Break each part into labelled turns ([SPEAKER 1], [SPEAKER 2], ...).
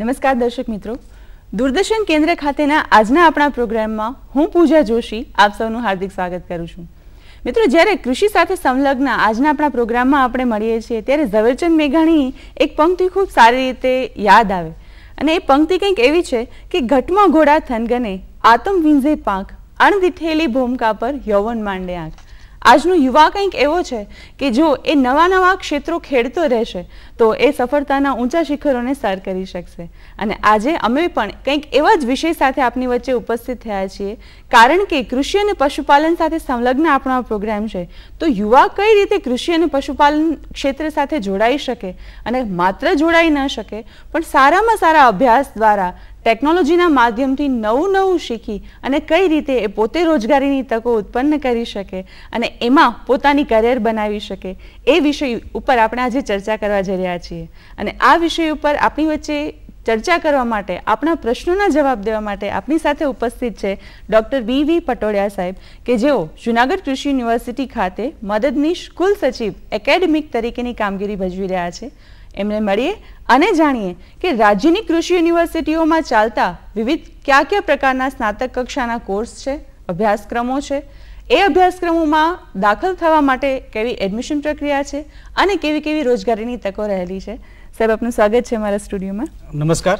[SPEAKER 1] નમસ્કાર દર્શક મિત્રો દૂરદર્શન કેન્દ્ર ખાતેના આજના આપણા પ્રોગ્રામમાં હું પૂજા જોશી આપ સૌનું હાર્દિક સ્વાગત કરું છું મિત્રો જ્યારે કૃષિ સાથે સંલગ્ન આજના આપણા પ્રોગ્રામમાં આપણે મળીએ છીએ ત્યારે ઝવેરચંદ મેઘાણી એક પંક્તિ ખૂબ સારી રીતે યાદ આવે અને એ પંક્તિ કંઈક એવી છે કે ઘટમાં ઘોડા થનગને આતમ વિંઝે પાંખ અણદીઠેલી ભૂમકા પર યૌવન માંડે આંખ આજનો યુવા કંઈક એવો છે કે જો એ નવા નવા ક્ષેત્રો ખેડતો રહેશે તો એ સફળતાના ઊંચા શિખરોને સર કરી શકશે અને આજે અમે પણ કંઈક એવા જ વિષય સાથે આપની વચ્ચે ઉપસ્થિત થયા છીએ કારણ કે કૃષિ અને પશુપાલન સાથે સંલગ્ન આપણો પ્રોગ્રામ છે તો યુવા કઈ રીતે કૃષિ અને પશુપાલન ક્ષેત્ર સાથે જોડાઈ શકે અને માત્ર જોડાઈ ન શકે પણ સારામાં સારા અભ્યાસ દ્વારા ટેકનોલોજીના માધ્યમથી નવું નવું શીખી અને કઈ રીતે એ પોતે રોજગારીની તકો ઉત્પન્ન કરી શકે અને એમાં પોતાની કરિયર બનાવી શકે એ વિષય ઉપર આપણે આજે ચર્ચા કરવા જઈ રહ્યા છીએ અને આ વિષય ઉપર આપણી વચ્ચે ચર્ચા કરવા માટે આપણા પ્રશ્નોના જવાબ દેવા માટે આપણી સાથે ઉપસ્થિત છે ડૉક્ટર વી વી પટોળિયા સાહેબ કે જેઓ જુનાગઢ કૃષિ યુનિવર્સિટી ખાતે મદદનીશ કુલ સચિવ એકેડેમિક તરીકેની કામગીરી ભજવી રહ્યા છે એમને મળીએ અને જાણીએ કે રાજ્યની કૃષિ યુનિવર્સિટીઓમાં ચાલતા વિવિધ કયા કયા પ્રકારના સ્નાતક કક્ષાના કોર્સ છે અભ્યાસક્રમો છે એ અભ્યાસક્રમોમાં દાખલ થવા માટે કેવી એડમિશન પ્રક્રિયા છે અને કેવી કેવી રોજગારીની તકો રહેલી છે સાહેબ આપનું સ્વાગત છે મારા સ્ટુડિયોમાં નમસ્કાર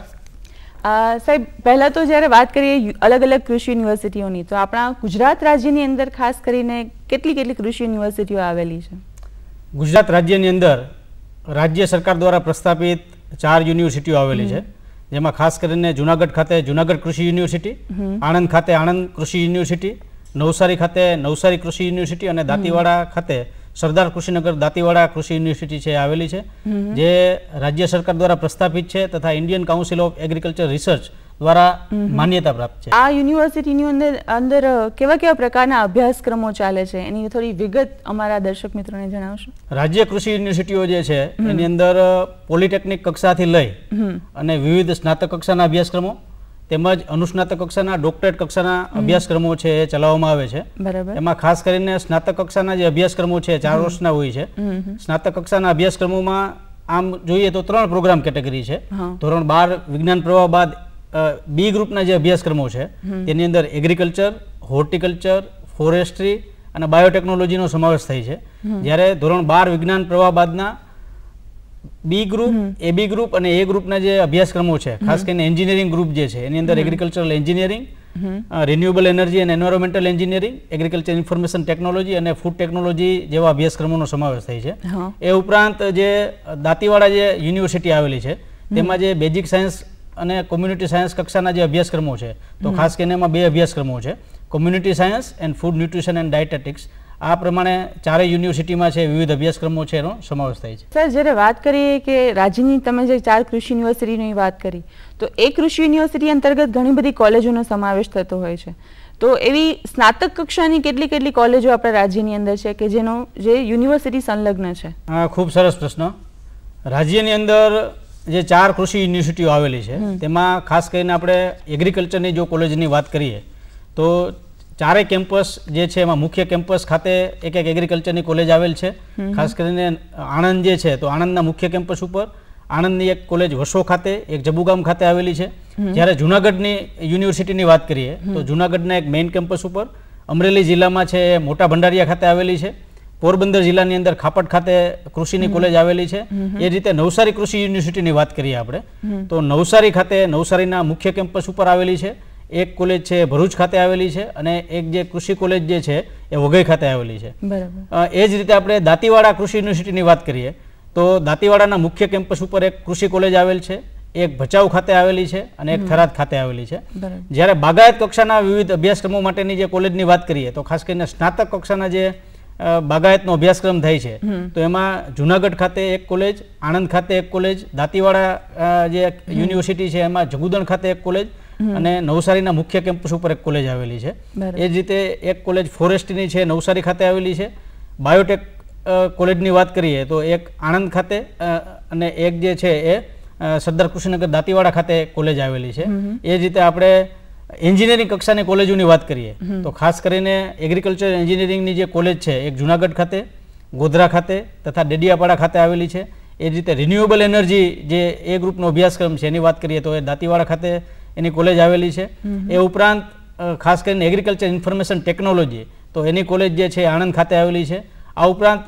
[SPEAKER 1] સાહેબ પહેલાં તો જ્યારે વાત કરીએ અલગ અલગ કૃષિ યુનિવર્સિટીઓની તો આપણા ગુજરાત રાજ્યની અંદર ખાસ કરીને કેટલી કેટલી કૃષિ યુનિવર્સિટીઓ આવેલી છે
[SPEAKER 2] ગુજરાત રાજ્યની અંદર રાજ્ય સરકાર દ્વારા પ્રસ્થાપિત ચાર યુનિવર્સિટીઓ આવેલી છે જેમાં ખાસ કરીને જુનાગઢ ખાતે જુનાગઢ કૃષિ યુનિવર્સિટી આણંદ ખાતે આણંદ કૃષિ યુનિવર્સિટી નવસારી ખાતે નવસારી કૃષિ યુનિવર્સિટી અને દાંતીવાડા ખાતે સરદાર કૃષિનગર દાંતીવાડા કૃષિ યુનિવર્સિટી છે આવેલી છે જે રાજ્ય સરકાર દ્વારા પ્રસ્થાપિત છે તથા Indian Council of Agriculture Research દ્વારા માન્યતા પ્રાપ્ત છે આ
[SPEAKER 1] યુનિવર્સિટીની અંદર અંદર કેવા કેવા પ્રકારના અભ્યાસક્રમો ચાલે છે એની થોડી વિગત અમારા દર્શક મિત્રોને જણાવશો
[SPEAKER 2] રાજ્ય કૃષિ યુનિવર્સિટીઓ જે છે એની અંદર પોલિટેકનિક કક્ષાથી લઈ અને વિવિધ સ્નાતક કક્ષાના અભ્યાસક્રમો તેમજ અનુસ્નાતક કક્ષાના ડોક્ટરેટ કક્ષાના અભ્યાસક્રમો છે એ ચલાવવામાં આવે છે એમાં ખાસ કરીને સ્નાતક કક્ષાના જે અભ્યાસક્રમો છે ચાર વર્ષના હોય છે સ્નાતક કક્ષાના અભ્યાસક્રમોમાં આમ જોઈએ તો ત્રણ પ્રોગ્રામ કેટેગરી છે ધોરણ બાર વિજ્ઞાન પ્રવાહ બાદ બી ગ્રુપના જે અભ્યાસક્રમો છે તેની અંદર એગ્રીકલ્ચર હોર્ટિકલ્ચર ફોરેસ્ટ્રી અને બાયોટેકનોલોજીનો સમાવેશ થાય છે જ્યારે ધોરણ બાર વિજ્ઞાન પ્રવાહ બાદના બી ગ્રુપ એ બી ગ્રુપ અને એ ગ્રુપના જે અભ્યાસક્રમો છે ખાસ કરીને એન્જિનિયરિંગ ગ્રુપ જે છે એની અંદર એગ્રીકલ્ચરલ એન્જિનિયરિંગ રિન્યુએબલ એનર્જી અને environmental engineering agriculture information technology અને ફૂડ ટેકનોલોજી જેવા અભ્યાસક્રમોનો સમાવેશ થાય છે એ ઉપરાંત જે દાંતીવાડા જે યુનિવર્સિટી આવેલી છે તેમાં જે બેઝિક સાયન્સ અને કોમ્યુનિટી સાયન્સ કક્ષાના જે અભ્યાસક્રમો છે તો ખાસ કરીને એમાં બે અભ્યાસક્રમો છે community science and food nutrition and dietetics આ પ્રમાણે ચારે યુનિવર્સિટીમાં છે વિવિધ અભ્યાસક્રમો છે એનો સમાવેશ થાય છે
[SPEAKER 1] સર જ્યારે વાત કરીએ કે રાજ્યની તમે જે ચાર કૃષિ યુનિવર્સિટીની વાત કરી તો એ કૃષિ યુનિવર્સિટી અંતર્ગત ઘણી બધી કોલેજોનો સમાવેશ થતો હોય છે તો એવી સ્નાતક કક્ષાની કેટલી કેટલી કોલેજો આપણા રાજ્યની અંદર છે કે જેનો જે યુનિવર્સિટી સંલગ્ન છે
[SPEAKER 2] ખૂબ સરસ પ્રશ્ન રાજ્યની અંદર જે ચાર કૃષિ યુનિવર્સિટીઓ આવેલી છે તેમાં ખાસ કરીને આપણે એગ્રીકલ્ચરની જો કોલેજની વાત કરીએ તો ચારેય કેમ્પસ જે છે એમાં મુખ્ય કેમ્પસ ખાતે એક એક એગ્રીકલ્ચરની કોલેજ આવેલ છે ખાસ કરીને આણંદ જે છે તો આણંદના મુખ્ય કેમ્પસ ઉપર આણંદની એક કોલેજ વસો ખાતે એક જબુગામ ખાતે આવેલી છે જ્યારે જુનાગઢની યુનિવર્સિટીની વાત કરીએ તો જુનાગઢના એક મેઇન કેમ્પસ ઉપર અમરેલી જિલ્લામાં છે મોટા ભંડારીયા ખાતે આવેલી છે પોરબંદર જિલ્લાની અંદર ખાપટ ખાતે કૃષિની કોલેજ આવેલી છે એ રીતે નવસારી કૃષિ યુનિવર્સિટીની વાત કરીએ આપણે તો નવસારી ખાતે નવસારીના મુખ્ય કેમ્પસ ઉપર આવેલી છે એક કોલેજ છે ભરૂચ ખાતે આવેલી છે અને એક જે કૃષિ કોલેજ જે છે એ વઘઈ ખાતે આવેલી છે એ જ રીતે આપણે દાંતીવાડા કૃષિ યુનિવર્સિટીની વાત કરીએ તો દાંતીવાડાના મુખ્ય કેમ્પસ ઉપર એક કૃષિ કોલેજ આવેલ છે એક ભચાઉ ખાતે આવેલી છે અને એક થરાદ ખાતે આવેલી છે જ્યારે બાગાયત કક્ષાના વિવિધ અભ્યાસક્રમો માટેની જે કોલેજની વાત કરીએ તો ખાસ કરીને સ્નાતક કક્ષાના જે બાગાયતનો અભ્યાસક્રમ થાય છે તો એમાં જુનાગઢ ખાતે એક કોલેજ આણંદ ખાતે એક કોલેજ દાંતીવાડા જે યુનિવર્સિટી છે એમાં જગુદણ ખાતે એક કોલેજ અને નવસારીના મુખ્ય કેમ્પસ ઉપર એક કોલેજ આવેલી છે એ જ રીતે એક કોલેજ ફોરેસ્ટની છે નવસારી ખાતે આવેલી છે બાયોટેક કોલેજની વાત કરીએ તો એક આણંદ ખાતે અને એક જે છે એ સરદાર કૃષ્ણનગર દાંતીવાડા ખાતે કોલેજ આવેલી છે એ જ રીતે આપણે એન્જિનિયરિંગ કક્ષાની કોલેજોની વાત કરીએ તો ખાસ કરીને એગ્રીકલ્ચર એન્જિનિયરિંગની જે કોલેજ છે એક જુનાગઢ ખાતે ગોધરા ખાતે તથા ડેડિયાપાડા ખાતે આવેલી છે એ રીતે રિન્યુએબલ એનર્જી જે એ ગ્રુપનો અભ્યાસક્રમ છે એની વાત કરીએ તો એ દાંતીવાડા ખાતે એની કોલેજ આવેલી છે એ ઉપરાંત ખાસ કરીને એગ્રીકલ્ચર ઇન્ફોર્મેશન ટેકનોલોજી તો એની કોલેજ જે છે આણંદ ખાતે આવેલી છે આ ઉપરાંત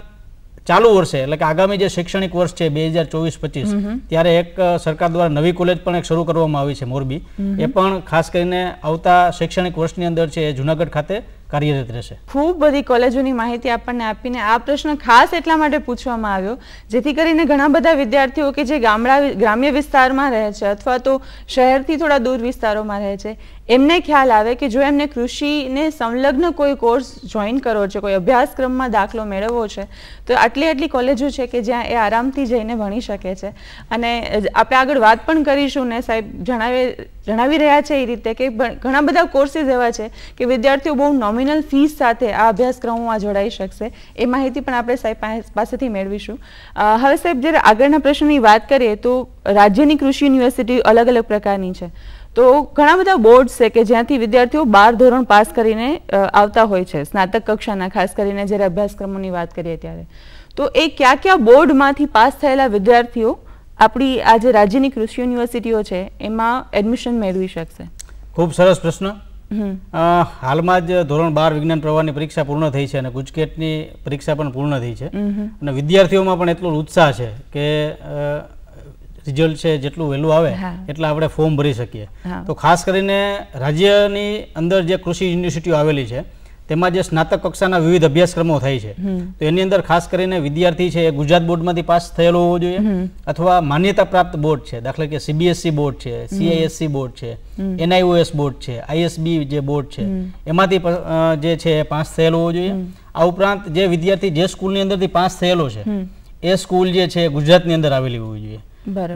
[SPEAKER 2] ચાલુ વર્ષે એટલે કે આગામી જે શૈક્ષણિક વર્ષ છે બે હજાર ચોવીસ પચીસ ત્યારે એક સરકાર દ્વારા નવી કોલેજ પણ એક શરૂ કરવામાં આવી છે મોરબી એ પણ ખાસ કરીને આવતા શૈક્ષણિક વર્ષની અંદર છે એ જુનાગઢ ખાતે કાર્યરત રહેશે
[SPEAKER 1] ખૂબ બધી કોલેજોની માહિતી આપણને આપીને આ પ્રશ્ન ખાસ એટલા માટે પૂછવામાં આવ્યો જેથી કરીને ઘણા બધા વિદ્યાર્થીઓ કે જે ગામડા ગ્રામ્ય વિસ્તારમાં રહે છે અથવા તો શહેરથી થોડા દૂર વિસ્તારોમાં રહે છે એમને ખ્યાલ આવે કે જો એમને કૃષિને સંલગ્ન કોઈ કોર્સ જોઈન કરવો છે કોઈ અભ્યાસક્રમમાં દાખલો મેળવવો છે તો આટલી આટલી કોલેજો છે કે જ્યાં એ આરામથી જઈને ભણી શકે છે અને આપણે આગળ વાત પણ કરીશું ને સાહેબ જણાવે જણાવી રહ્યા છે એ રીતે કે ઘણા બધા કોર્સીસ એવા છે કે વિદ્યાર્થીઓ બહુ નોમિનલ ફીસ સાથે આ અભ્યાસક્રમોમાં જોડાઈ શકશે એ માહિતી પણ આપણે સાહેબ પાસેથી મેળવીશું હવે સાહેબ જ્યારે આગળના પ્રશ્નની વાત કરીએ તો રાજ્યની કૃષિ યુનિવર્સિટી અલગ અલગ પ્રકારની છે તો ઘણા બધા બોર્ડ છે કે જ્યાંથી વિદ્યાર્થીઓ બાર ધોરણ પાસ કરીને આવતા હોય છે સ્નાતક કક્ષાના ખાસ કરીને જ્યારે અભ્યાસક્રમોની વાત કરીએ ત્યારે તો એ કયા કયા બોર્ડમાંથી પાસ થયેલા વિદ્યાર્થીઓ આપણી આ જે રાજ્યની કૃષિ યુનિવર્સિટીઓ છે એમાં એડમિશન મેળવી શકશે
[SPEAKER 2] ખૂબ સરસ પ્રશ્ન હાલમાં જ ધોરણ બાર વિજ્ઞાન પ્રવાહની પરીક્ષા પૂર્ણ થઈ છે અને ગુજકેટની પરીક્ષા પણ પૂર્ણ થઈ છે અને વિદ્યાર્થીઓમાં પણ એટલો ઉત્સાહ છે કે રિઝલ્ટ છે જેટલું વહેલું આવે એટલા આપણે ફોર્મ ભરી શકીએ તો ખાસ કરીને રાજ્યની અંદર જે કૃષિ યુનિવર્સિટીઓ આવેલી છે તેમાં જે સ્નાતક કક્ષાના વિવિધ અભ્યાસક્રમો થાય છે તો એની અંદર ખાસ કરીને વિદ્યાર્થી છે એ ગુજરાત બોર્ડમાંથી પાસ થયેલો હોવો જોઈએ અથવા માન્યતા પ્રાપ્ત બોર્ડ છે દાખલા કે સીબીએસસી બોર્ડ છે સીઆઈએસસી બોર્ડ છે એનઆઈઓએસ બોર્ડ છે આઈએસબી જે બોર્ડ છે એમાંથી જે છે એ પાસ થયેલો હોવો જોઈએ આ ઉપરાંત જે વિદ્યાર્થી જે સ્કૂલની અંદરથી પાસ થયેલો છે એ સ્કૂલ જે છે ગુજરાતની અંદર આવેલી હોવી જોઈએ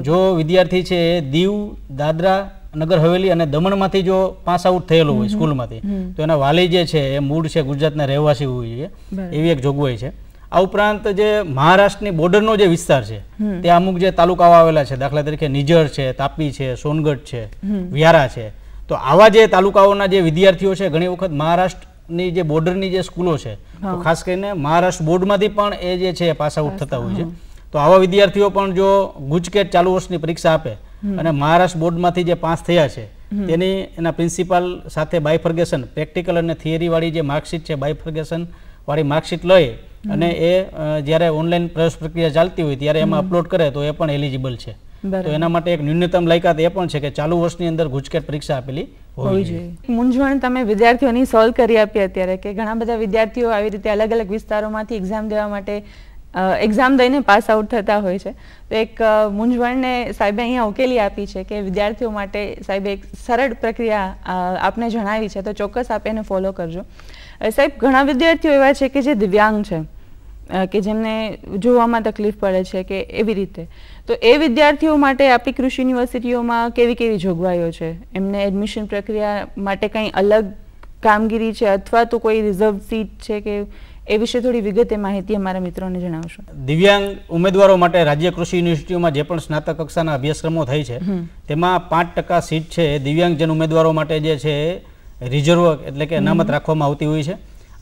[SPEAKER 2] જો વિદ્યાર્થી છે દીવ દાદરા નગર હવેલી અને દમણમાંથી જો પાસ આઉટ થયેલો હોય સ્કૂલમાંથી તો એના વાલી જે છે એ મૂળ છે ગુજરાતના રહેવાસી હોય જોઈએ એવી એક જોગવાઈ છે આ ઉપરાંત જે મહારાષ્ટ્રની બોર્ડરનો જે વિસ્તાર છે તે અમુક જે તાલુકાઓ આવેલા છે દાખલા તરીકે નિજર છે તાપી છે સોનગઢ છે વ્યારા છે તો આવા જે તાલુકાઓના જે વિદ્યાર્થીઓ છે ઘણી વખત મહારાષ્ટ્રની જે બોર્ડરની જે સ્કૂલો છે તો ખાસ કરીને મહારાષ્ટ્ર બોર્ડમાંથી પણ એ જે છે પાસ આઉટ થતા હોય છે તો આવા વિદ્યાર્થીઓ પણ જો ગુજકેટ ચાલુ વર્ષની પરીક્ષા આપે અને મહારાષ્ટ્ર બોર્ડમાંથી જે પાસ થયા છે તેની એના પ્રિન્સિપાલ સાથે બાયફર્ગેશન પ્રેક્ટિકલ અને થિયરીવાળી જે માર્કશીટ છે બાયફર્ગેશન વાળી માર્કશીટ લઈ અને એ જ્યારે ઓનલાઈન પ્રવેશ પ્રક્રિયા ચાલતી હોય ત્યારે એમાં અપલોડ કરે તો એ પણ એલિજિબલ છે તો એના માટે એક ન્યૂનતમ લાયકાત એ પણ છે કે ચાલુ વર્ષની અંદર ગુજકેટ પરીક્ષા આપેલી હોવી જોઈએ
[SPEAKER 1] મૂંઝવણ તમે વિદ્યાર્થીઓની સોલ્વ કરી આપી અત્યારે કે ઘણા બધા વિદ્યાર્થીઓ આવી રીતે અલગ અલગ વિસ્તારોમાંથી એક્ઝામ દેવા માટે એક્ઝામ દઈને પાસ આઉટ થતા હોય છે તો એક મૂંઝવણને સાહેબે અહીંયા ઉકેલી આપી છે કે વિદ્યાર્થીઓ માટે સાહેબે એક સરળ પ્રક્રિયા આપને જણાવી છે તો ચોક્કસ આપે એને ફોલો કરજો સાહેબ ઘણા વિદ્યાર્થીઓ એવા છે કે જે દિવ્યાંગ છે કે જેમને જોવામાં તકલીફ પડે છે કે એવી રીતે તો એ વિદ્યાર્થીઓ માટે આપણી કૃષિ યુનિવર્સિટીઓમાં કેવી કેવી જોગવાઈઓ છે એમને એડમિશન પ્રક્રિયા માટે કંઈ અલગ કામગીરી છે અથવા તો કોઈ રિઝર્વ સીટ છે કે એ વિશે થોડી વિગતે માહિતી અમારા મિત્રોને જણાવશો
[SPEAKER 2] દિવ્યાંગ ઉમેદવારો માટે રાજ્ય કૃષિ યુનિવર્સિટીઓમાં જે પણ સ્નાતક કક્ષાના અભ્યાસક્રમો થઈ છે તેમાં પાંચ ટકા સીટ છે દિવ્યાંગજન ઉમેદવારો માટે જે છે રિઝર્વ એટલે કે અનામત રાખવામાં આવતી હોય છે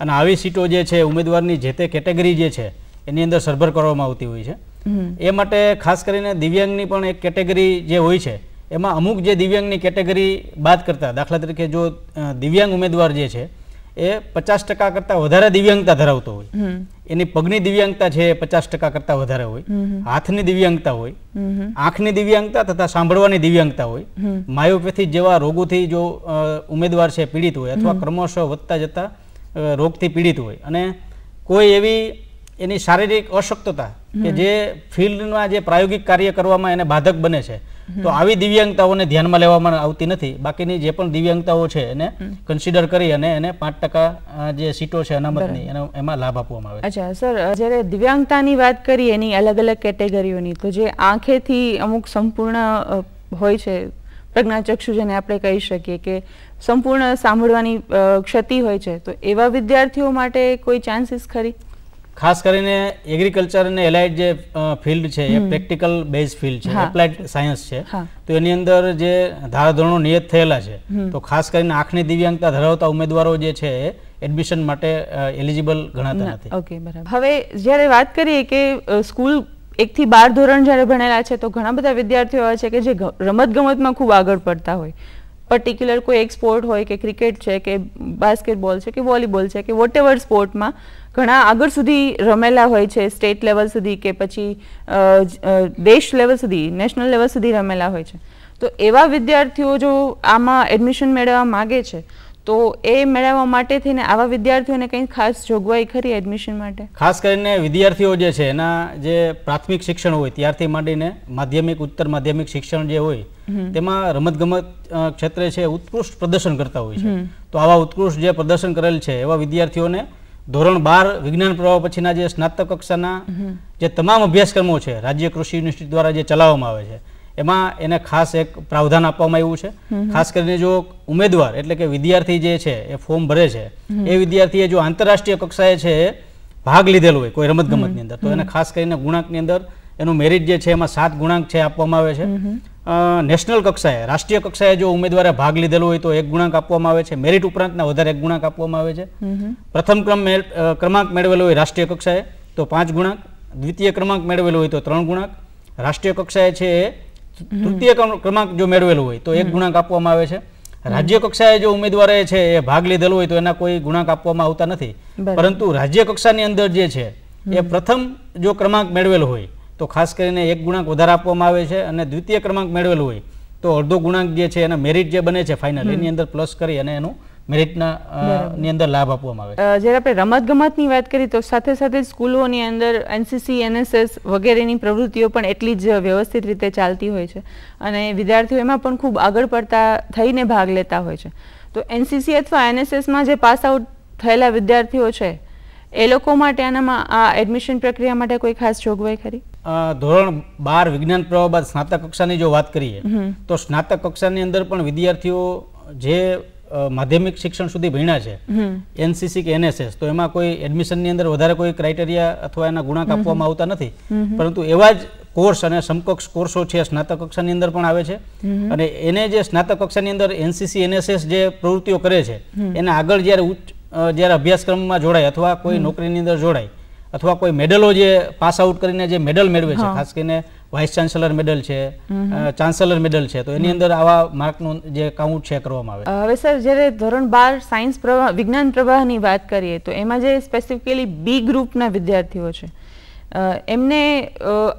[SPEAKER 2] અને આવી સીટો જે છે ઉમેદવારની જે તે કેટેગરી જે છે એની અંદર સરભર કરવામાં આવતી હોય છે એ માટે ખાસ કરીને દિવ્યાંગની પણ એક કેટેગરી જે હોય છે એમાં અમુક જે દિવ્યાંગની કેટેગરી બાદ કરતાં દાખલા તરીકે જો દિવ્યાંગ ઉમેદવાર જે છે એ પચાસ ટકા કરતાં વધારે દિવ્યાંગતા ધરાવતો હોય એની પગની દિવ્યાંગતા છે એ પચાસ ટકા કરતા વધારે હોય હાથની દિવ્યાંગતા હોય આંખની દિવ્યાંગતા તથા સાંભળવાની દિવ્યાંગતા હોય માયોપેથી જેવા રોગોથી જો ઉમેદવાર છે પીડિત હોય અથવા ક્રમશઃ વધતા જતા રોગથી પીડિત હોય અને કોઈ એવી એની શારીરિક અશક્તતા કે જે ફિલ્ડમાં જે પ્રાયોગિક કાર્ય કરવામાં એને બાધક બને છે તો આવી દિવ્યાંગતાઓને ધ્યાનમાં લેવામાં આવતી નથી બાકીની જે પણ દિવ્યાંગતાઓ છે એને કન્સિડર કરી અને એને પાંચ ટકા જે સીટો છે અનામતની એમાં લાભ આપવામાં
[SPEAKER 1] આવે અચ્છા સર જ્યારે દિવ્યાંગતાની વાત કરીએ એની અલગ અલગ કેટેગરીઓની તો જે આંખેથી અમુક સંપૂર્ણ હોય છે પ્રજ્ઞાચક્ષુ જેને આપણે કહી શકીએ કે સંપૂર્ણ સાંભળવાની ક્ષતિ હોય છે તો એવા વિદ્યાર્થીઓ માટે કોઈ ચાન્સીસ ખરી
[SPEAKER 2] ખાસ કરીને એગ્રીકલ્ચર અને એલાઇડ જે ફિલ્ડ છે એ પ્રેક્ટિકલ બેઝ ફિલ્ડ છે એપ્લાઇડ સાયન્સ છે તો એની અંદર જે ધારાધોરણો નિયત થયેલા છે તો ખાસ કરીને આંખની દિવ્યાંગતા ધરાવતા ઉમેદવારો જે છે એડમિશન માટે એલિજિબલ ગણાતા
[SPEAKER 1] નથી ઓકે બરાબર હવે જ્યારે વાત કરીએ કે સ્કૂલ એકથી બાર ધોરણ જ્યારે ભણેલા છે તો ઘણા બધા વિદ્યાર્થીઓ એવા છે કે જે રમત ગમતમાં ખૂબ આગળ પડતા હોય particular કોઈ એક્સપોર્ટ હોય કે ક્રિકેટ છે કે バスケットボール છે કે વોલીબોલ છે કે વોટેવર sport માં ઘણા આગળ સુધી રમેલા હોય છે સ્ટેટ લેવલ સુધી કે પછી દેશ લેવલ સુધી નેશનલ લેવલ સુધી રમેલા હોય છે તો એવા વિદ્યાર્થીઓ જો આમાં એડમિશન મેળવવા માગે છે તો એ મેળવવા માટે થઈને આવા વિદ્યાર્થીઓને કંઈ ખાસ જોગવાઈ ખરી એડમિશન માટે
[SPEAKER 2] ખાસ કરીને વિદ્યાર્થીઓ જે છે એના જે પ્રાથમિક શિક્ષણ હોય ત્યારથી માંડીને માધ્યમિક ઉત્તર માધ્યમિક શિક્ષણ જે હોય તેમાં રમતગમત ક્ષેત્રે છે ઉત્કૃષ્ટ પ્રદર્શન કરતા હોય છે તો આવા ઉત્કૃષ્ટ જે પ્રદર્શન કરેલ છે એવા વિદ્યાર્થીઓને ધોરણ બાર વિજ્ઞાન પ્રવાહ પછીના જે સ્નાતક કક્ષાના જે તમામ અભ્યાસક્રમો છે રાજ્ય કૃષિ યુનિવર્સિટી દ્વારા જે ચલાવવામાં આવે છે એમાં એને ખાસ એક પ્રાવધાન આપવામાં આવ્યું છે ખાસ કરીને જો ઉમેદવાર એટલે કે વિદ્યાર્થી જે છે એ ફોર્મ ભરે છે એ વિદ્યાર્થીએ જો આંતરરાષ્ટ્રીય કક્ષાએ છે ભાગ લીધેલો હોય કોઈ રમતગમતની અંદર તો એને ખાસ કરીને ગુણાંકની અંદર એનું મેરિટ જે છે એમાં સાત ગુણાંક છે આપવામાં આવે છે નેશનલ કક્ષાએ રાષ્ટ્રીય કક્ષાએ જો ઉમેદવારે ભાગ લીધેલો હોય તો એક ગુણાંક આપવામાં આવે છે મેરિટ ઉપરાંતના વધારે એક ગુણાંક આપવામાં આવે છે પ્રથમ ક્રમ ક્રમાંક મેળવેલો હોય રાષ્ટ્રીય કક્ષાએ તો પાંચ ગુણાંક દ્વિતીય ક્રમાંક મેળવેલો હોય તો ત્રણ ગુણાંક રાષ્ટ્રીય કક્ષાએ છે તૃતીય ક્રમાંક જો મેળવેલો હોય તો એક ગુણાંક આપવામાં આવે છે રાજ્ય કક્ષાએ જો ઉમેદવારે છે એ ભાગ લીધેલો હોય તો એના કોઈ ગુણાંક આપવામાં આવતા નથી પરંતુ રાજ્ય કક્ષાની અંદર જે છે એ પ્રથમ જો ક્રમાંક મેળવેલો હોય તો ખાસ કરીને એક ગુણાંક વધારે આપવામાં આવે છે અને દ્વિતીય ક્રમાંક મેળવેલો હોય તો અડધો ગુણાંક જે છે એના મેરિટ જે બને છે ફાઇનલ એની અંદર પ્લસ કરી અને એનું મેરિટના અંદર લાભ આપવામાં
[SPEAKER 1] આવે જ્યારે આપણે રમત ગમતની વાત કરીએ તો સાથે સાથે સ્કૂલોની અંદર એનસીસી એનએસએસ વગેરેની પ્રવૃત્તિઓ પણ એટલી જ વ્યવસ્થિત રીતે ચાલતી હોય છે અને વિદ્યાર્થીઓ એમાં પણ ખૂબ આગળ પડતા થઈને ભાગ લેતા હોય છે તો એનસીસી અથવા એનએસએસમાં જે પાસ આઉટ થયેલા વિદ્યાર્થીઓ છે એ લોકો માટે આનામાં આ એડમિશન પ્રક્રિયા માટે કોઈ ખાસ જોગવાઈ ખરી
[SPEAKER 2] ધોરણ બાર વિજ્ઞાન પ્રવાહ બાદ સ્નાતક કક્ષાની જો વાત કરીએ તો સ્નાતક કક્ષાની અંદર પણ વિદ્યાર્થીઓ જે માધ્યમિક શિક્ષણ સુધી ભણ્યા છે એનસીસી કે એનએસએસ તો એમાં કોઈ એડમિશનની અંદર વધારે કોઈ ક્રાઇટેરિયા અથવા એના ગુણાંક આપવામાં આવતા નથી પરંતુ એવા જ કોર્સ અને સમકક્ષ કોર્સો છે સ્નાતક કક્ષાની અંદર પણ આવે છે અને એને જે સ્નાતક કક્ષાની અંદર એનસીસી એનએસએસ જે પ્રવૃત્તિઓ કરે છે એને આગળ જ્યારે ઉચ્ચ જ્યારે અભ્યાસક્રમમાં જોડાય અથવા કોઈ નોકરીની અંદર જોડાય અથવા કોઈ મેડલો જે પાસ આઉટ કરીને જે મેડલ મેળવે છે ખાસ કરીને વાઇસ ચાન્સેલર મેડલ છે ચાન્સેલર મેડલ છે તો એની અંદર આવા માર્કનું જે કાઉન્ટ છે કરવામાં
[SPEAKER 1] આવે હવે સર જ્યારે ધોરણ બાર સાયન્સ પ્રવાહ વિજ્ઞાન પ્રવાહની વાત કરીએ તો એમાં જે સ્પેસિફિકલી બી ગ્રુપના વિદ્યાર્થીઓ છે એમને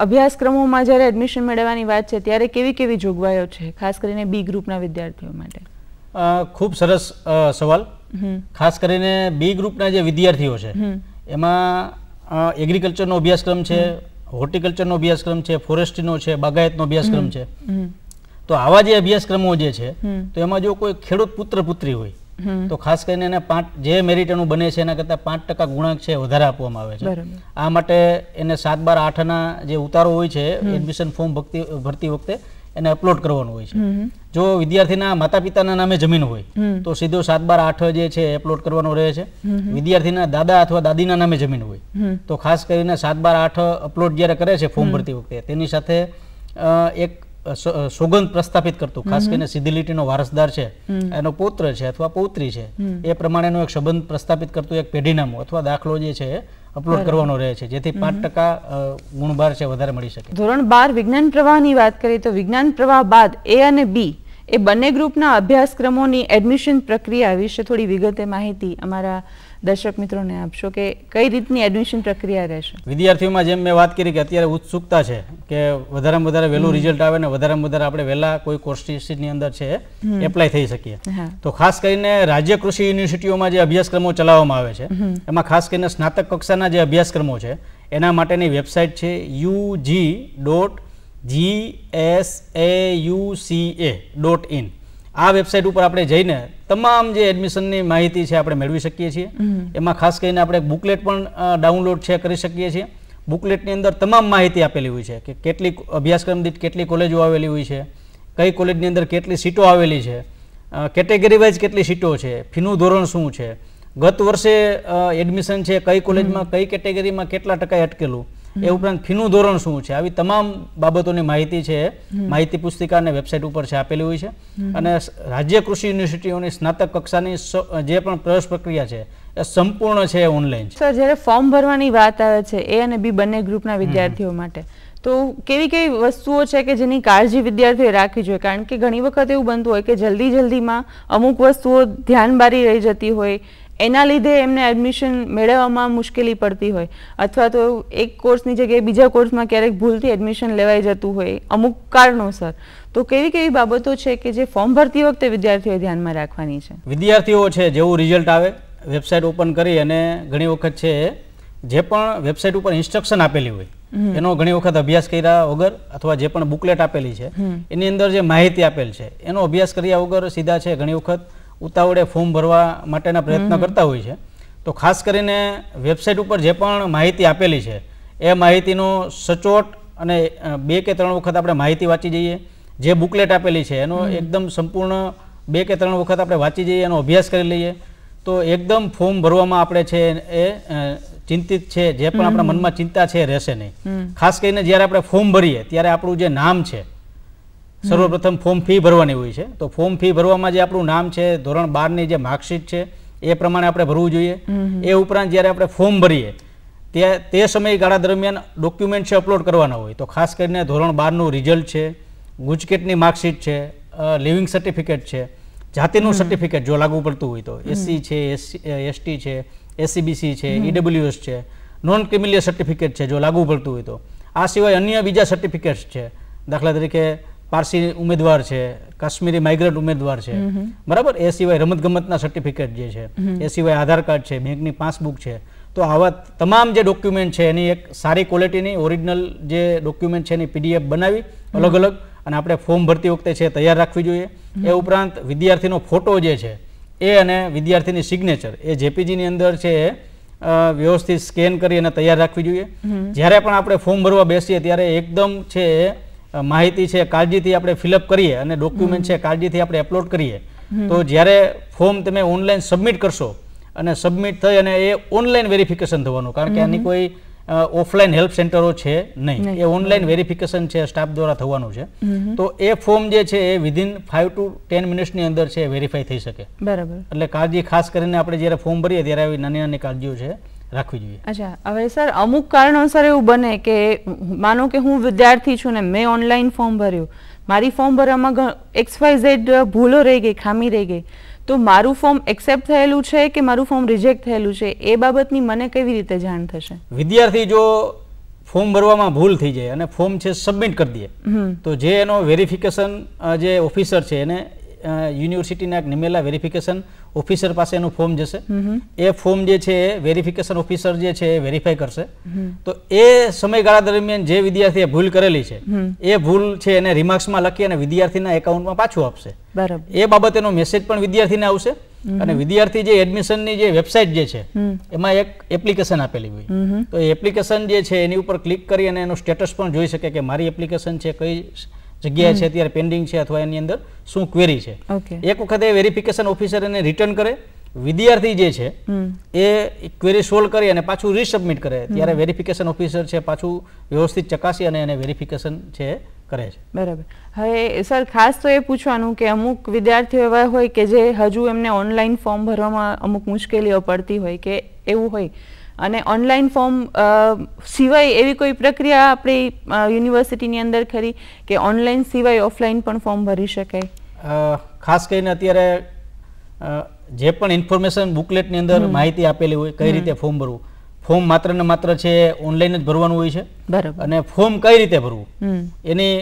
[SPEAKER 1] અભ્યાસક્રમોમાં જ્યારે એડમિશન મેળવવાની વાત છે ત્યારે કેવી કેવી જોગવાઈઓ છે ખાસ કરીને બી ગ્રુપના વિદ્યાર્થીઓ
[SPEAKER 2] માટે ખૂબ સરસ સવાલ ખાસ કરીને બી ગ્રુપના જે વિદ્યાર્થીઓ છે એમાં એગ્રીકલ્ચરનો અભ્યાસક્રમ છે હોર્ટિકલ્ચરનો અભ્યાસક્રમ છે ફોરેસ્ટ્રીનો છે બાગાયતનો અભ્યાસક્રમ છે તો આવા જે અભ્યાસક્રમો જે છે તો એમાં જો કોઈ ખેડૂત પુત્ર પુત્રી હોય તો ખાસ કરીને એને પાંચ જે મેરિટ એનું બને છે એના કરતાં પાંચ ટકા ગુણાંક છે વધારે આપવામાં આવે છે આ માટે એને સાત બાર આઠના જે ઉતારો હોય છે એડમિશન ફોર્મ ભરતી વખતે એને અપલોડ કરવાનું હોય છે જો વિદ્યાર્થીના માતા પિતાના નામે જમીન હોય તો સીધો સાત બાર આઠ જે છે અપલોડ કરવાનો રહે છે વિદ્યાર્થીના દાદા અથવા દાદીના નામે જમીન હોય તો ખાસ કરીને સાત બાર આઠ અપલોડ જ્યારે કરે છે ફોર્મ ભરતી વખતે તેની સાથે એક સુગંધ પ્રસ્થાપિત કરતું ખાસ કરીને સીધી લીટીનો વારસદાર છે એનો પુત્ર છે અથવા પૌત્રી છે એ પ્રમાણેનો એક સંબંધ પ્રસ્થાપિત કરતું એક પેઢીનામું અથવા દાખલો જે છે અપલોડ કરવાનો રહે છે જેથી પાંચ ટકા ગુણભાર છે વધારે મળી શકે
[SPEAKER 1] ધોરણ બાર વિજ્ઞાન પ્રવાહની વાત કરીએ તો વિજ્ઞાન પ્રવાહ બાદ એ અને બી એ બંને ગ્રુપના અભ્યાસક્રમોની એડમિશન પ્રક્રિયા વિશે થોડી વિગતે માહિતી અમારા દર્શક મિત્રોને આપશો કે કઈ રીતની એડમિશન પ્રક્રિયા રહેશે
[SPEAKER 2] વિદ્યાર્થીઓમાં જેમ મેં વાત કરી કે અત્યારે ઉત્સુકતા છે કે વધારેમાં વધારે વહેલું રિઝલ્ટ આવે ને વધારેમાં વધારે આપણે વહેલા કોઈ કોર્સની અંદર છે એપ્લાય થઈ શકીએ તો ખાસ કરીને રાજ્ય કૃષિ યુનિવર્સિટીઓમાં જે અભ્યાસક્રમો ચલાવવામાં આવે છે એમાં ખાસ કરીને સ્નાતક કક્ષાના જે અભ્યાસક્રમો છે એના માટેની વેબસાઇટ છે UG dot G S A U C A dot in આ વેબસાઇટ ઉપર આપણે જઈને તમામ જે એડમિશનની માહિતી છે આપણે મેળવી શકીએ છીએ એમાં ખાસ કરીને આપણે બુકલેટ પણ ડાઉનલોડ છે કરી શકીએ છીએ બુકલેટની અંદર તમામ માહિતી આપેલી હોય છે કે કેટલી અભ્યાસક્રમ દીઠ કેટલી કોલેજો આવેલી હોય છે કઈ કોલેજની અંદર કેટલી સીટો આવેલી છે કેટેગરી વાઇઝ કેટલી સીટો છે ફીનું ધોરણ શું છે ગત વર્ષે એડમિશન છે કઈ કોલેજમાં કઈ કેટેગરીમાં કેટલા ટકા અટકેલું એ ઉપરાંત ફીનું ધોરણ શું છે આવી તમામ બાબતોની માહિતી છે માહિતી પુસ્તિકા અને વેબસાઇટ ઉપર છે આપેલી હોય છે અને રાજ્ય કૃષિ યુનિવર્સિટીઓની સ્નાતક કક્ષાની જે પણ પ્રવેશ પ્રક્રિયા છે એ સંપૂર્ણ છે ઓનલાઈન
[SPEAKER 1] સર જ્યારે ફોર્મ ભરવાની વાત આવે છે એ અને બી બંને ગ્રુપના વિદ્યાર્થીઓ માટે તો કેવી કેવી વસ્તુઓ છે કે જેની કાળજી વિદ્યાર્થીઓએ રાખવી જોઈએ કારણ કે ઘણી વખત એવું બનતું હોય કે જલ્દી જલ્દીમાં અમુક વસ્તુઓ ધ્યાન બારી રહી જતી હોય એના લીધે એમને એડમિશન મેળવવામાં મુશ્કેલી પડતી હોય અથવા તો એક કોર્સની જગ્યાએ બીજા કોર્સમાં ક્યારેક ભૂલથી એડમિશન લેવાઈ જતું હોય અમુક કારણોસર તો કેવી કેવી બાબતો છે કે જે ફોર્મ ભરતી વખતે વિદ્યાર્થીઓ ધ્યાનમાં રાખવાની છે
[SPEAKER 2] વિદ્યાર્થીઓ છે જેવું રિઝલ્ટ આવે વેબસાઇટ ઓપન કરી અને ઘણી વખત છે જે પણ વેબસાઇટ ઉપર ઇન્સ્ટ્રક્શન આપેલી હોય એનો ઘણી વખત અભ્યાસ કર્યા વગર અથવા જે પણ બુકલેટ આપેલી છે એની અંદર જે માહિતી આપેલ છે એનો અભ્યાસ કર્યા વગર સીધા છે ઘણી વખત ઉતાવળે ફોર્મ ભરવા માટેના પ્રયત્ન કરતા હોય છે તો ખાસ કરીને વેબસાઇટ ઉપર જે પણ માહિતી આપેલી છે એ માહિતીનો સચોટ અને બે કે ત્રણ વખત આપણે માહિતી વાંચી જઈએ જે બુકલેટ આપેલી છે એનો એકદમ સંપૂર્ણ બે કે ત્રણ વખત આપણે વાંચી જઈએ એનો અભ્યાસ કરી લઈએ તો એકદમ ફોર્મ ભરવામાં આપણે છે એ ચિંતિત છે જે પણ આપણા મનમાં ચિંતા છે રહેશે નહીં ખાસ કરીને જ્યારે આપણે ફોર્મ ભરીએ ત્યારે આપણું જે નામ છે સર્વપ્રથમ ફોર્મ ફી ભરવાની હોય છે તો ફોર્મ ફી ભરવામાં જે આપણું નામ છે ધોરણ બારની જે માર્કશીટ છે એ પ્રમાણે આપણે ભરવું જોઈએ એ ઉપરાંત જ્યારે આપણે ફોર્મ ભરીએ તે તે સમયગાળા દરમિયાન ડોક્યુમેન્ટ છે અપલોડ કરવાના હોય તો ખાસ કરીને ધોરણ બારનું રિઝલ્ટ છે ગુજકેટની માર્કશીટ છે લિવિંગ સર્ટિફિકેટ છે જાતિનું સર્ટિફિકેટ જો લાગુ પડતું હોય તો એસસી છે એસટી છે એસસીબીસી છે ઈડબ્લ્યુએસ છે નોન ક્રિમિલિયર સર્ટિફિકેટ છે જો લાગુ પડતું હોય તો આ સિવાય અન્ય બીજા સર્ટિફિકેટ્સ છે દાખલા તરીકે પારસી ઉમેદવાર છે કાશ્મીરી માઇગ્રન્ટ ઉમેદવાર છે બરાબર એ સિવાય રમતગમતના સર્ટિફિકેટ જે છે એ સિવાય આધાર કાર્ડ છે બેંકની પાસબુક છે તો આવા તમામ જે ડોક્યુમેન્ટ છે એની એક સારી ક્વોલિટીની ઓરિજિનલ જે ડોક્યુમેન્ટ છે એની પીડીએફ બનાવી અલગ અલગ અને આપણે ફોર્મ ભરતી વખતે છે તૈયાર રાખવી જોઈએ એ ઉપરાંત વિદ્યાર્થીનો ફોટો જે છે એ અને વિદ્યાર્થીની સિગ્નેચર એ જેપીજીની અંદર છે એ વ્યવસ્થિત સ્કેન કરી અને તૈયાર રાખવી જોઈએ જ્યારે પણ આપણે ફોર્મ ભરવા બેસીએ ત્યારે એકદમ છે માહિતી છે કાળજીથી આપણે ફિલઅપ કરીએ અને ડોક્યુમેન્ટ છે કાળજીથી આપણે અપલોડ કરીએ તો જ્યારે ફોર્મ તમે ઓનલાઈન સબમિટ કરશો અને સબમિટ થઈ અને એ ઓનલાઈન વેરિફિકેશન થવાનું કારણ કે આની કોઈ ઓફલાઈન હેલ્પ સેન્ટરો છે નહીં એ ઓનલાઈન વેરિફિકેશન છે સ્ટાફ દ્વારા થવાનું છે તો એ ફોર્મ જે છે એ વિધિન ફાઈવ ટુ ટેન મિનિટ્સની અંદર છે વેરીફાઈ થઈ શકે બરાબર એટલે કાળજી ખાસ કરીને આપણે જ્યારે ફોર્મ ભરીએ ત્યારે આવી નાની નાની કાળજીઓ છે રાખવી જોઈએ
[SPEAKER 1] અચ્છા હવે સર અમુક કારણોસર એવું બને કે માનો કે હું વિદ્યાર્થી છું ને મેં ઓનલાઈન ફોર્મ ભર્યું મારી ફોર્મ ભરવામાં એક્સ વાય ઝેડ ભૂલો રહી ગઈ ખામી રહી ગઈ તો મારું ફોર્મ એક્સેપ્ટ થયેલું છે કે મારું ફોર્મ રિજેક્ટ થયેલું છે એ બાબતની મને કેવી રીતે જાણ થશે
[SPEAKER 2] વિદ્યાર્થી જો ફોર્મ ભરવામાં ભૂલ થઈ જાય અને ફોર્મ છે સબમિટ કરી દઈએ તો જે એનો વેરિફિકેશન જે ઓફિસર છે એને યુનિવર્સિટીના એક નિમેલા વેરિફિકેશન ઓફિસર પાસે એનું ફોર્મ જશે એ ફોર્મ જે છે એ વેરિફિકેશન ઓફિસર જે છે એ વેરીફાઈ કરશે તો એ સમયગાળા દરમિયાન જે વિદ્યાર્થીએ ભૂલ કરેલી છે એ ભૂલ છે એને રિમાર્ક્સમાં લખી અને વિદ્યાર્થીના એકાઉન્ટમાં પાછું આપશે એ બાબતેનો મેસેજ પણ વિદ્યાર્થીને આવશે અને વિદ્યાર્થી જે એડમિશનની જે વેબસાઇટ જે છે એમાં એક એપ્લિકેશન આપેલી હોય તો એ એપ્લિકેશન જે છે એની ઉપર ક્લિક કરી અને એનો સ્ટેટસ પણ જોઈ શકે કે મારી એપ્લિકેશન છે કઈ જગ્યા છે અત્યારે પેન્ડિંગ છે અથવા એની અંદર શું ક્વેરી છે એક વખત એ વેરિફિકેશન ઓફિસર એને રિટર્ન કરે વિદ્યાર્થી જે છે એ ક્વેરી સોલ્વ કરી અને પાછું રીસબમિટ કરે ત્યારે વેરિફિકેશન ઓફિસર છે પાછું વ્યવસ્થિત ચકાસી અને એને વેરિફિકેશન છે કરે છે
[SPEAKER 1] બરાબર હવે સર ખાસ તો એ પૂછવાનું કે અમુક વિદ્યાર્થીઓ એવા હોય કે જે હજુ એમને ઓનલાઈન ફોર્મ ભરવામાં અમુક મુશ્કેલીઓ પડતી હોય કે એવું હોય અને ઓનલાઈન ફોર્મ સિવાય એવી કોઈ પ્રક્રિયા આપણી યુનિવર્સિટીની અંદર ખરી કે ઓનલાઈન સિવાય ઓફલાઈન પણ ફોર્મ ભરી શકાય
[SPEAKER 2] ખાસ કરીને અત્યારે જે પણ ઇન્ફોર્મેશન બુકલેટની અંદર માહિતી આપેલી હોય કઈ રીતે ફોર્મ ભરવું ફોર્મ માત્ર ને માત્ર છે ઓનલાઈન જ ભરવાનું હોય છે બરાબર અને ફોર્મ કઈ રીતે ભરવું એની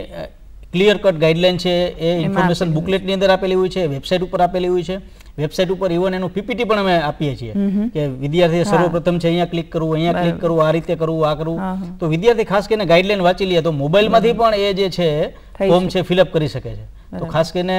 [SPEAKER 2] ક્લિયર કટ ગાઈડલાઇન છે એ ઇન્ફોર્મેશન બુકલેટની અંદર આપેલી હોય છે વેબસાઇટ ઉપર આપેલી હોય છે વેબસાઇટ ઉપર ઇવન એનું પીપીટી પણ અમે આપીએ છીએ કે વિદ્યાર્થીએ સર્વપ્રથમ છે અહીંયા ક્લિક કરવું અહીંયા ક્લિક કરવું આ રીતે કરવું આ કરવું તો વિદ્યાર્થી ખાસ કરીને ગાઈડલાઈન વાંચી લે તો મોબાઈલમાંથી પણ એ જે છે ફોર્મ છે ફિલઅપ કરી શકે છે તો ખાસ કરીને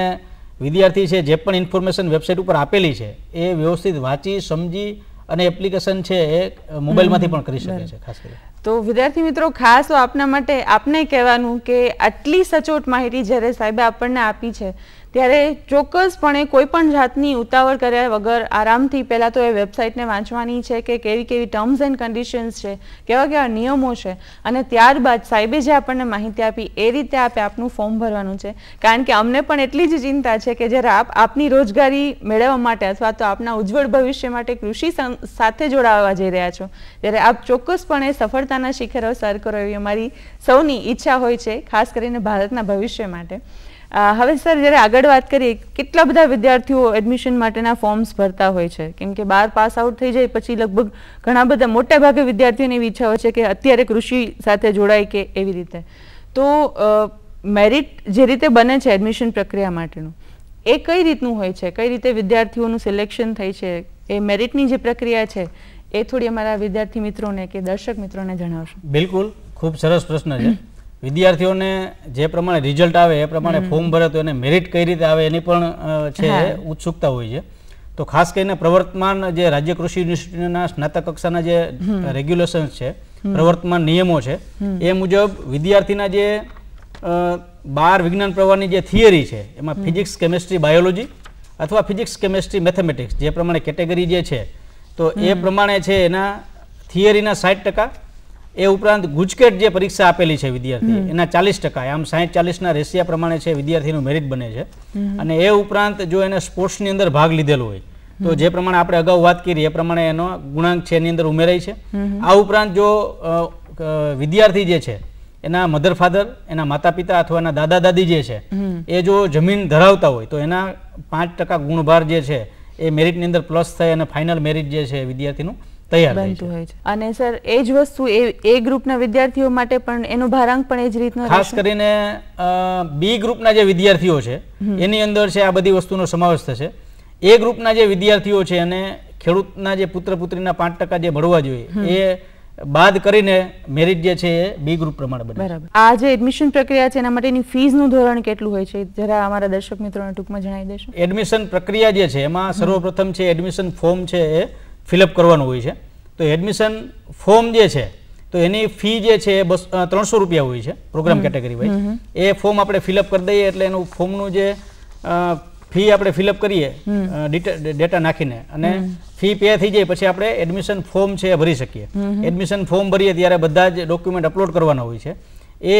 [SPEAKER 2] વિદ્યાર્થી છે જે પણ ઇન્ફોર્મેશન વેબસાઇટ ઉપર આપેલી છે એ વ્યવસ્થિત વાંચી સમજી અને એપ્લિકેશન છે એ મોબાઈલમાંથી પણ કરી શકે છે ખાસ કરીને
[SPEAKER 1] તો વિદ્યાર્થી મિત્રો ખાસ આપના માટે આપને કહેવાનું કે આટલી સચોટ માહિતી જ્યારે સાહેબે આપણને આપી છે ત્યારે ચોક્કસપણે કોઈપણ જાતની ઉતાવળ કર્યા વગર આરામથી પહેલાં તો એ વેબસાઇટને વાંચવાની છે કે કેવી કેવી ટર્મ્સ એન્ડ કન્ડિશન્સ છે કેવા કેવા નિયમો છે અને ત્યારબાદ સાહેબે જે આપણને માહિતી આપી એ રીતે આપે આપનું ફોર્મ ભરવાનું છે કારણ કે અમને પણ એટલી જ ચિંતા છે કે જ્યારે આપ આપની રોજગારી મેળવવા માટે અથવા તો આપના ઉજ્જવળ ભવિષ્ય માટે કૃષિ સાથે જોડાવા જઈ રહ્યા છો ત્યારે આપ ચોક્કસપણે સફળતાના શિખરો સર કરો એવી અમારી સૌની ઈચ્છા હોય છે ખાસ કરીને ભારતના ભવિષ્ય માટે હવે સર જ્યારે આગળ વાત કરીએ કેટલા બધા વિદ્યાર્થીઓ એડમિશન માટેના ફોર્મ્સ ભરતા હોય છે કેમ કે બાર પાસ આઉટ થઈ જાય પછી લગભગ ઘણા બધા મોટા ભાગે વિદ્યાર્થીઓની એવી ઈચ્છા હોય છે કે અત્યારે કૃષિ સાથે જોડાય કે એવી રીતે તો મેરિટ જે રીતે બને છે એડમિશન પ્રક્રિયા માટેનું એ કઈ રીતનું હોય છે કઈ રીતે વિદ્યાર્થીઓનું સિલેક્શન થાય છે એ મેરિટની જે પ્રક્રિયા છે એ થોડી અમારા વિદ્યાર્થી મિત્રોને કે દર્શક મિત્રોને જણાવશો
[SPEAKER 2] બિલકુલ ખૂબ સરસ પ્રશ્ન છે વિદ્યાર્થીઓને જે પ્રમાણે રિઝલ્ટ આવે એ પ્રમાણે ફોર્મ ભરે તો એને મેરિટ કઈ રીતે આવે એની પણ છે ઉત્સુકતા હોય છે તો ખાસ કરીને પ્રવર્તમાન જે રાજ્ય કૃષિ યુનિવર્સિટીના સ્નાતક કક્ષાના જે રેગ્યુલેશન્સ છે પ્રવર્તમાન નિયમો છે એ મુજબ વિદ્યાર્થીના જે બાર વિજ્ઞાન પ્રવાહની જે થિયરી છે એમાં ફિઝિક્સ કેમેસ્ટ્રી બાયોલોજી અથવા ફિઝિક્સ કેમેસ્ટ્રી મેથેમેટિક્સ જે પ્રમાણે કેટેગરી જે છે તો એ પ્રમાણે છે એના થિયરીના સાઠ ટકા એ ઉપરાંત ગુજકેટ જે પરીક્ષા આપેલી છે વિદ્યાર્થી એના ચાલીસ ટકા આમ સાહીઠ ચાલીસના રેશિયા પ્રમાણે છે વિદ્યાર્થીનું મેરિટ બને છે અને એ ઉપરાંત જો એને સ્પોર્ટ્સની અંદર ભાગ લીધેલો હોય તો જે પ્રમાણે આપણે અગાઉ વાત કરી એ પ્રમાણે એનો ગુણાંક છે એની અંદર ઉમેરાય છે આ ઉપરાંત જો વિદ્યાર્થી જે છે એના મધર ફાધર એના માતા પિતા અથવા એના દાદા દાદી જે છે એ જો જમીન ધરાવતા હોય તો એના પાંચ ટકા ગુણભાર જે છે એ મેરિટની અંદર પ્લસ થાય અને ફાઇનલ મેરિટ જે છે વિદ્યાર્થીનું તૈયાર પાંચ
[SPEAKER 1] ટકા
[SPEAKER 2] જે મળવા જોઈએ એ બાદ કરીને મેરિટ જે છે એ બી ગ્રુપ પ્રમાણે
[SPEAKER 1] બરાબર આ જે એડમિશન પ્રક્રિયા છે એના માટેની ફીસનું ધોરણ કેટલું હોય છે જરા અમારા દર્શક મિત્રોને ટૂંકમાં જણાવી દેશો
[SPEAKER 2] એડમિશન પ્રક્રિયા જે છે એમાં સર્વપ્રથમ છે એડમિશન ફોર્મ છે એ ફિલઅપ કરવાનું હોય છે તો એડમિશન ફોર્મ જે છે તો એની ફી જે છે એ બસ ત્રણસો રૂપિયા હોય છે પ્રોગ્રામ કેટેગરી વાઇઝ એ ફોર્મ આપણે ફિલઅપ કરી દઈએ એટલે એનું ફોર્મનું જે ફી આપણે ફિલઅપ કરીએ ડેટા નાખીને અને ફી પે થઈ જાય પછી આપણે એડમિશન ફોર્મ છે એ ભરી શકીએ એડમિશન ફોર્મ ભરીએ ત્યારે બધા જ ડોક્યુમેન્ટ અપલોડ કરવાના હોય છે એ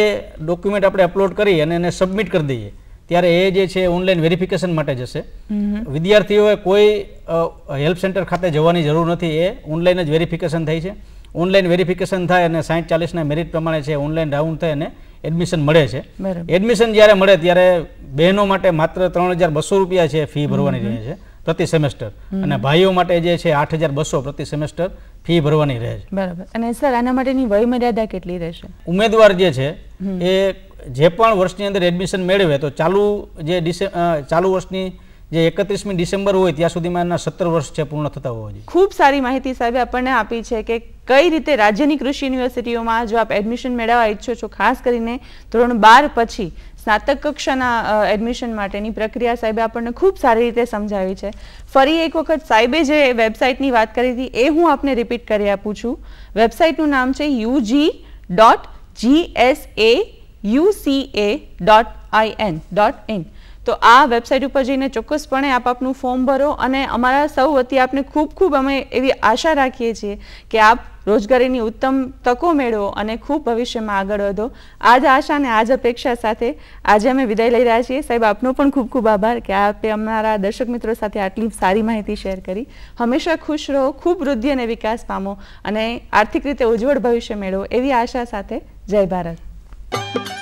[SPEAKER 2] ડોક્યુમેન્ટ આપણે અપલોડ કરી અને એને સબમિટ કરી દઈએ ત્યારે એ જે છે ઓનલાઈન વેરિફિકેશન માટે જશે વિદ્યાર્થીઓએ કોઈ હેલ્પ સેન્ટર ખાતે જવાની જરૂર નથી એ ઓનલાઈન જ વેરિફિકેશન થઈ છે ઓનલાઈન વેરિફિકેશન થાય અને સાઠ ચાલીસના મેરિટ પ્રમાણે છે ઓનલાઈન રાઉન્ડ થાય અને એડમિશન મળે છે એડમિશન જ્યારે મળે ત્યારે બહેનો માટે માત્ર ત્રણ હજાર બસો રૂપિયા છે ફી ભરવાની રહે છે પ્રતિ સેમેસ્ટર અને ભાઈઓ માટે જે છે આઠ હજાર બસો પ્રતિ સેમેસ્ટર ફી ભરવાની રહે
[SPEAKER 1] છે બરાબર અને સર આના માટેની વય મર્યાદા કેટલી રહેશે
[SPEAKER 2] ઉમેદવાર જે છે એ જે પણ વર્ષની અંદર એડમિશન મેળવે તો ચાલુ જે ચાલુ વર્ષની જે એકત્રીસમી ડિસેમ્બર હોય ત્યાં સુધીમાં એના સત્તર વર્ષ છે પૂર્ણ થતા હોવા જોઈએ
[SPEAKER 1] ખૂબ સારી માહિતી સાહેબે આપણને આપી છે કે કઈ રીતે રાજ્યની કૃષિ યુનિવર્સિટીઓમાં જો આપ એડમિશન મેળવવા ઈચ્છો છો ખાસ કરીને ધોરણ બાર પછી સ્નાતક કક્ષાના એડમિશન માટેની પ્રક્રિયા સાહેબે આપણને ખૂબ સારી રીતે સમજાવી છે ફરી એક વખત સાહેબે જે વેબસાઇટની વાત કરી હતી એ હું આપને રિપીટ કરી આપું છું વેબસાઇટનું નામ છે યુજી ડોટ જીએસએ uca.in.in તો આ વેબસાઇટ ઉપર જઈને ચોક્કસપણે આપ આપનું ફોર્મ ભરો અને અમારા સૌ વતી આપને ખૂબ ખૂબ અમે એવી આશા રાખીએ છીએ કે આપ રોજગારીની ઉત્તમ તકો મેળવો અને ખૂબ ભવિષ્યમાં આગળ વધો આ જ આશા અને આ જ અપેક્ષા સાથે આજે અમે વિદાય લઈ રહ્યા છીએ સાહેબ આપનો પણ ખૂબ ખૂબ આભાર કે આપે અમારા દર્શક મિત્રો સાથે આટલી સારી માહિતી શેર કરી હંમેશા ખુશ રહો ખૂબ વૃદ્ધિ અને વિકાસ પામો અને આર્થિક રીતે ઉજ્જવળ ભવિષ્ય મેળવો એવી આશા સાથે જય ભારત Thank you.